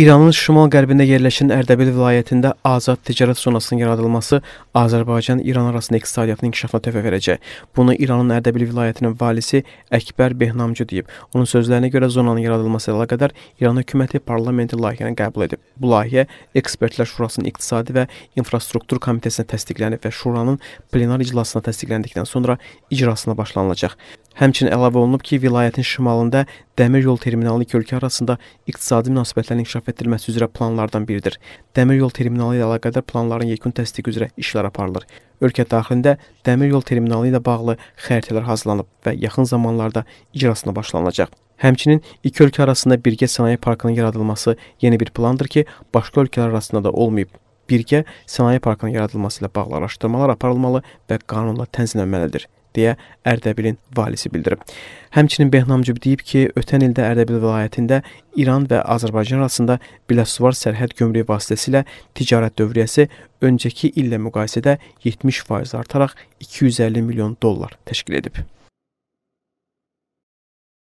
İranın şimal-qərbində yerləşən Ərdəbil vilayətində azad ticarət zonasının yaradılması Azərbaycan-İran arasında iqtisadiyyatın inkişafına töhfə verəcək. Bunu İranın Ərdəbil vilayətinin valisi Əkbər Behnamcı deyib. Onun sözlərinə görə zonanın yaradılması ilə əlaqədar İran hökuməti parlamenti layihəni qəbul edib. Bu layihə Ekspertlər Şurasının İqtisadi və İnfrastruktur Komitəsinə təsdiqlənib və şuranın plenar iclasına təsdiqləndikdən sonra icrasına başlanılacaq. Həmçinin əlavə olunub ki, vilayətin şimalında dəmir yol terminalı iki ölkə arasında iqtisadi münasibətlərin inkişaf etdirilməsi üzrə planlardan biridir. Dəmir yol terminalı ilə əlaqədar planların yekun təsdiqi üzrə işlər aparılır. Ölkə daxilində dəmir yol terminalı ilə bağlı xəritələr hazırlanıb və yaxın zamanlarda icrasına başlanılacaq. Həmçinin iki ölkə arasında birgə sənaye parkının yaradılması yeni bir plandır ki, başqa ölkələr arasında da olmayıb. Birgə sənaye parkının yaradılması ilə bağlı araşdırmalar aparılmalı və qanunla tənzimlənməlidir deyə Ərdəbilin valisi bildirib. Həmçinin Behnam Cüb deyib ki, ötən ildə Ərdəbil vilayətində İran və Azərbaycan arasında biləsuvar sərhəd gömrüyü vasitəsilə ticarət dövriyyəsi öncəki illə müqayisədə 70% artaraq 250 milyon dollar təşkil edib.